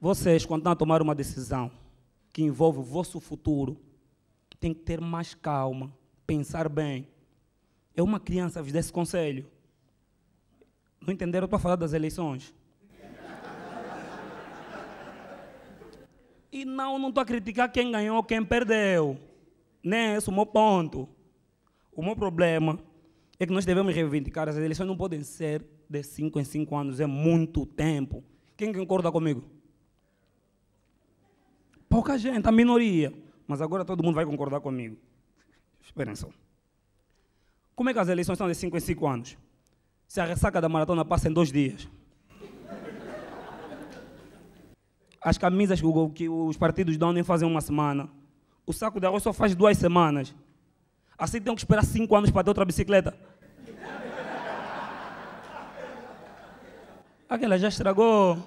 Vocês, quando estão a tomar uma decisão que envolve o vosso futuro, têm que ter mais calma, pensar bem. É uma criança vos desse conselho. Não entenderam? estou a falar das eleições. E não, não estou a criticar quem ganhou ou quem perdeu. Nem né? esse é o meu ponto. O meu problema é que nós devemos reivindicar. As eleições não podem ser de cinco em cinco anos, é muito tempo. Quem concorda comigo? Pouca gente, a minoria. Mas agora todo mundo vai concordar comigo. Esperem só. Como é que as eleições são de 5 em 5 anos? Se a ressaca da maratona passa em dois dias. As camisas que os partidos dão nem fazem uma semana. O saco de arroz só faz duas semanas. Assim tem que esperar cinco anos para ter outra bicicleta. Aquela já estragou.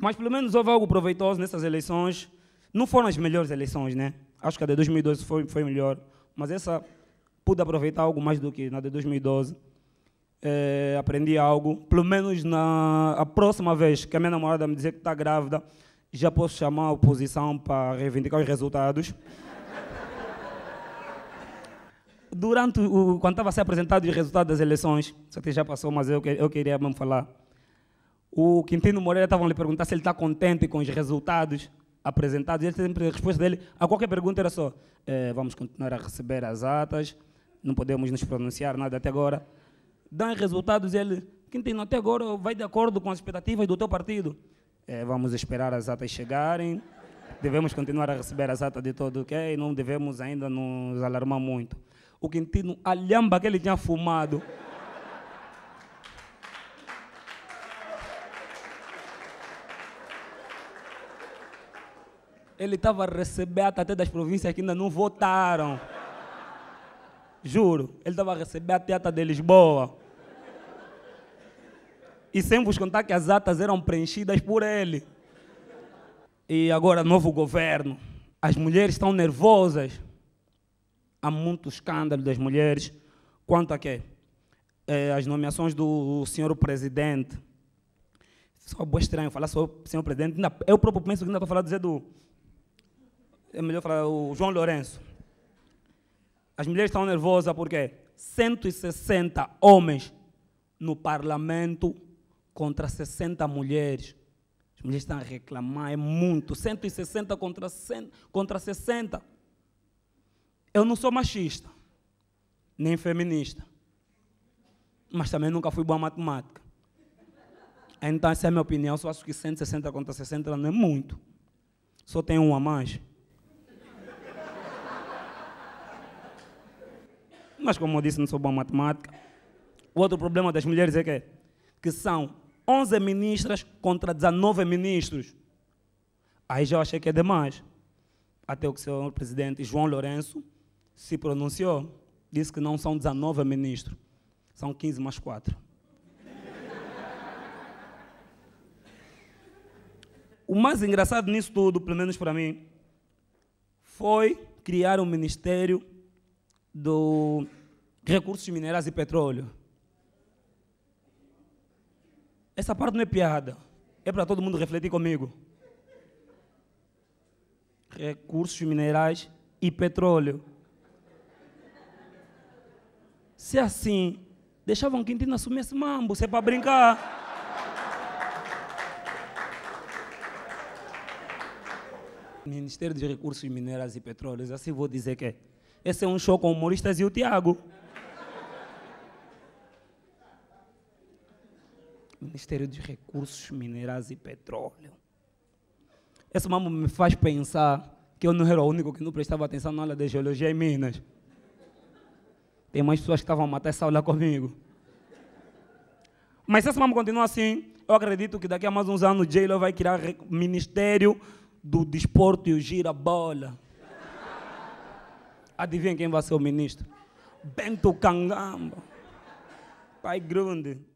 Mas pelo menos houve algo proveitoso nessas eleições. Não foram as melhores eleições, né? Acho que a de 2012 foi, foi melhor. Mas essa pude aproveitar algo mais do que na de 2012. É, aprendi algo. Pelo menos na a próxima vez que a minha namorada me dizer que está grávida, já posso chamar a oposição para reivindicar os resultados. Durante o, quando estava a ser apresentado os resultados das eleições, isso até já passou, mas eu, eu queria mesmo falar o Quintino Moreira estavam a lhe perguntar se ele está contente com os resultados apresentados. Ele sempre, a resposta dele a qualquer pergunta era só: eh, vamos continuar a receber as atas, não podemos nos pronunciar nada até agora. Dão resultados, ele, Quintino, até agora vai de acordo com as expectativas do teu partido. Eh, vamos esperar as atas chegarem, devemos continuar a receber as atas de todo, o é e Não devemos ainda nos alarmar muito. O Quintino, a lhamba que ele tinha fumado. Ele estava recebendo até das províncias que ainda não votaram. Juro, ele estava recebendo até até de Lisboa. E sem vos contar que as atas eram preenchidas por ele. E agora, novo governo. As mulheres estão nervosas. Há muito escândalo das mulheres quanto a quê? É, as nomeações do senhor presidente. Só é estranho falar sobre o senhor presidente. Eu próprio penso que ainda estou falando do Zé do é melhor falar, o João Lourenço. As mulheres estão nervosas porque 160 homens no parlamento contra 60 mulheres. As mulheres estão a reclamar, é muito. 160 contra, 100, contra 60. Eu não sou machista, nem feminista, mas também nunca fui boa matemática. Então, essa é a minha opinião. Eu só acho que 160 contra 60 não é muito. Só tem um a mais. Mas, como eu disse, não sou bom em matemática. O outro problema das mulheres é que, que são 11 ministras contra 19 ministros. Aí já achei que é demais. Até o que o senhor presidente João Lourenço se pronunciou, disse que não são 19 ministros, são 15 mais 4. o mais engraçado nisso tudo, pelo menos para mim, foi criar um ministério do recursos minerais e petróleo. Essa parte não é piada. É para todo mundo refletir comigo. Recursos minerais e petróleo. Se é assim, deixavam Quintino assumir esse mambo, se é para brincar. Ministério de Recursos Minerais e Petróleos, assim vou dizer que é. Esse é um show com humoristas e o Tiago. Ministério de Recursos Minerais e Petróleo. Esse mambo me faz pensar que eu não era o único que não prestava atenção na aula de Geologia em Minas. Tem mais pessoas que estavam a matar essa aula comigo. Mas se esse mambo continua assim, eu acredito que daqui a mais uns anos J-Lo vai criar Ministério do Desporto e o Gira Bola. Adivinha quem vai ser o ministro? Bento Cangamba. Pai Grande.